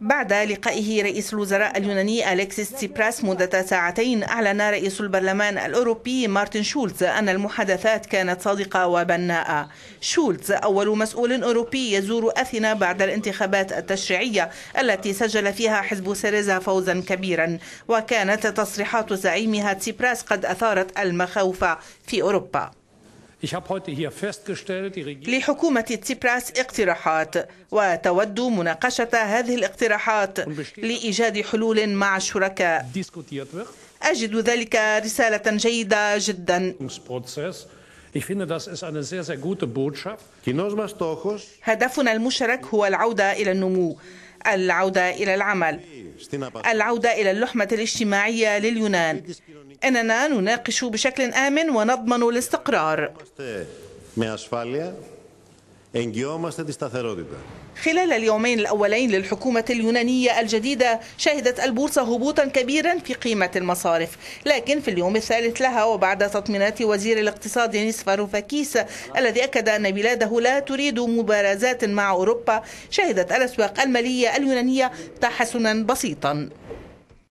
بعد لقائه رئيس الوزراء اليوناني أليكسيس تسيبراس مدة ساعتين أعلن رئيس البرلمان الأوروبي مارتن شولتز أن المحادثات كانت صادقة وبناءة شولتز أول مسؤول أوروبي يزور أثينا بعد الانتخابات التشريعية التي سجل فيها حزب سيريزا فوزا كبيرا وكانت تصريحات زعيمها تسيبراس قد أثارت المخاوف في أوروبا لحكومة تسيبراس اقتراحات وتود مناقشة هذه الاقتراحات لإيجاد حلول مع الشركاء أجد ذلك رسالة جيدة جدا هدفنا المشترك هو العودة إلى النمو العودة إلى العمل العودة إلى اللحمة الاجتماعية لليونان إننا نناقش بشكل آمن ونضمن الاستقرار خلال اليومين الأولين للحكومة اليونانية الجديدة شهدت البورصة هبوطا كبيرا في قيمة المصارف لكن في اليوم الثالث لها وبعد تطمينات وزير الاقتصاد نيس فاروفاكيس الذي أكد أن بلاده لا تريد مبارزات مع أوروبا شهدت الأسواق المالية اليونانية تحسنا بسيطا